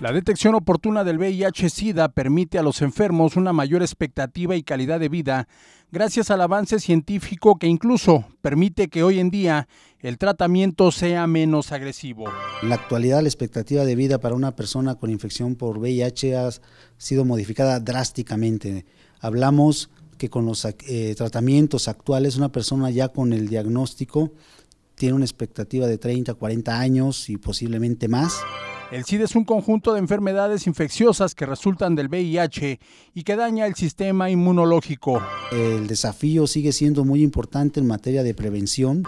La detección oportuna del VIH-Sida permite a los enfermos una mayor expectativa y calidad de vida gracias al avance científico que incluso permite que hoy en día el tratamiento sea menos agresivo. En la actualidad la expectativa de vida para una persona con infección por VIH ha sido modificada drásticamente. Hablamos que con los eh, tratamientos actuales una persona ya con el diagnóstico tiene una expectativa de 30, 40 años y posiblemente más. El SIDA es un conjunto de enfermedades infecciosas que resultan del VIH y que daña el sistema inmunológico. El desafío sigue siendo muy importante en materia de prevención.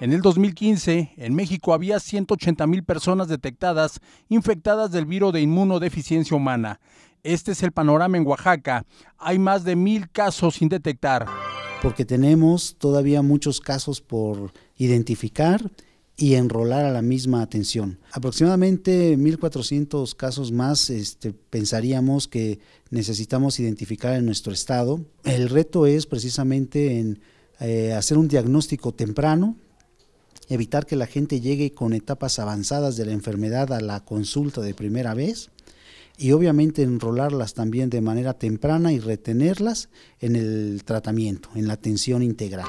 En el 2015, en México había 180 personas detectadas infectadas del virus de inmunodeficiencia humana. Este es el panorama en Oaxaca. Hay más de mil casos sin detectar. Porque tenemos todavía muchos casos por identificar y enrolar a la misma atención. Aproximadamente 1.400 casos más este, pensaríamos que necesitamos identificar en nuestro estado. El reto es precisamente en eh, hacer un diagnóstico temprano, evitar que la gente llegue con etapas avanzadas de la enfermedad a la consulta de primera vez y obviamente enrolarlas también de manera temprana y retenerlas en el tratamiento, en la atención integral.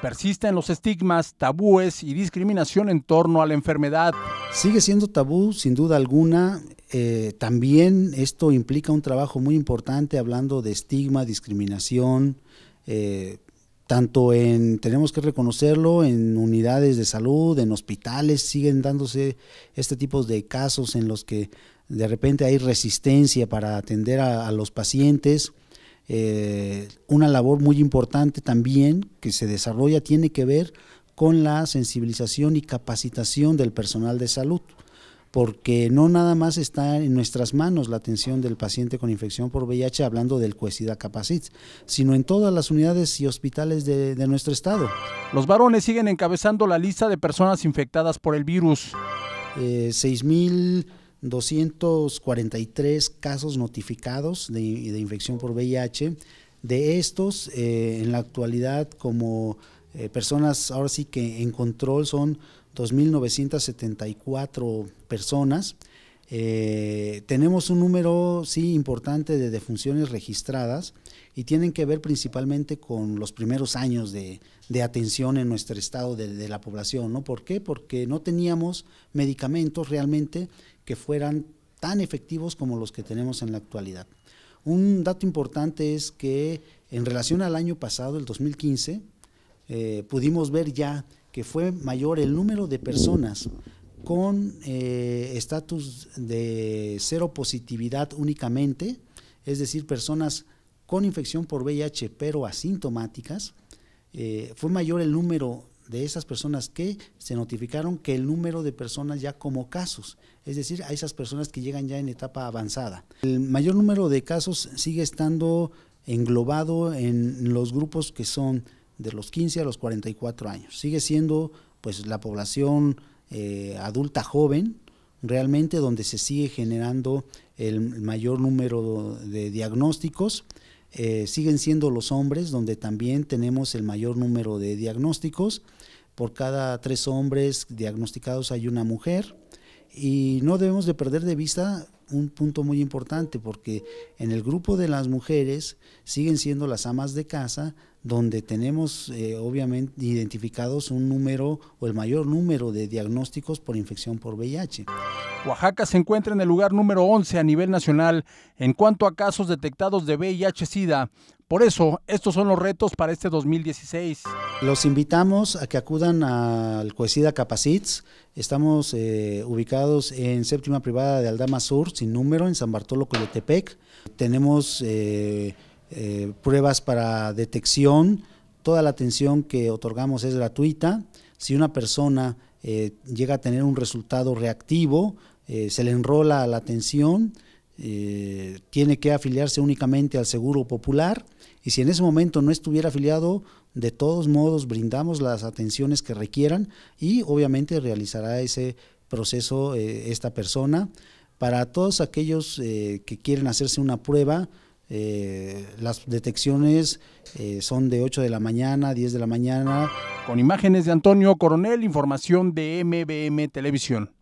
Persisten los estigmas, tabúes y discriminación en torno a la enfermedad. Sigue siendo tabú, sin duda alguna. Eh, también esto implica un trabajo muy importante hablando de estigma, discriminación, eh, tanto en, tenemos que reconocerlo, en unidades de salud, en hospitales, siguen dándose este tipo de casos en los que de repente hay resistencia para atender a los pacientes eh, una labor muy importante también que se desarrolla tiene que ver con la sensibilización y capacitación del personal de salud, porque no nada más está en nuestras manos la atención del paciente con infección por VIH, hablando del Coesida Capacit, sino en todas las unidades y hospitales de, nuestro estado. Los varones siguen encabezando la lista de personas infectadas por el virus. 6.000 eh, 243 casos notificados de, infección por VIH. De estos, eh, en la actualidad, como eh, personas ahora sí que en control son 2.974 personas. Eh, tenemos un número, sí, importante de defunciones registradas y tienen que ver principalmente con los primeros años de, atención en nuestro estado de, la población, ¿no? ¿Por qué? Porque no teníamos medicamentos realmente que fueran tan efectivos como los que tenemos en la actualidad. Un dato importante es que en relación al año pasado, el 2015, eh, pudimos ver ya que fue mayor el número de personas con eh, estatus de cero positividad únicamente, es decir, personas con infección por VIH pero asintomáticas, eh, fue mayor el número de esas personas que se notificaron que el número de personas ya como casos, es decir, a esas personas que llegan ya en etapa avanzada. El mayor número de casos sigue estando englobado en los grupos que son de los 15 a los 44 años. Sigue siendo pues la población eh, adulta joven realmente donde se sigue generando el mayor número de diagnósticos eh, siguen siendo los hombres, donde también tenemos el mayor número de diagnósticos. Por cada tres hombres diagnosticados hay una mujer. Y no debemos de perder de vista un punto muy importante, porque en el grupo de las mujeres siguen siendo las amas de casa, donde tenemos eh, obviamente identificados un número o el mayor número de diagnósticos por infección por VIH. Oaxaca se encuentra en el lugar número 11 a nivel nacional en cuanto a casos detectados de VIH-Sida. Por eso, estos son los retos para este 2016. Los invitamos a que acudan al Coesida Capacits. Estamos eh, ubicados en Séptima Privada de Aldama Sur, sin número, en San Bartolo, Coyotepec. Tenemos eh, eh, pruebas para detección. Toda la atención que otorgamos es gratuita si una persona eh, llega a tener un resultado reactivo, eh, se le enrola la atención, eh, tiene que afiliarse únicamente al Seguro Popular y si en ese momento no estuviera afiliado, de todos modos brindamos las atenciones que requieran y obviamente realizará ese proceso esta persona. Para todos aquellos que quieren hacerse una prueba, eh, las detecciones eh, son de 8 de la mañana, 10 de la mañana. Con imágenes de Antonio Coronel, información de MBM Televisión.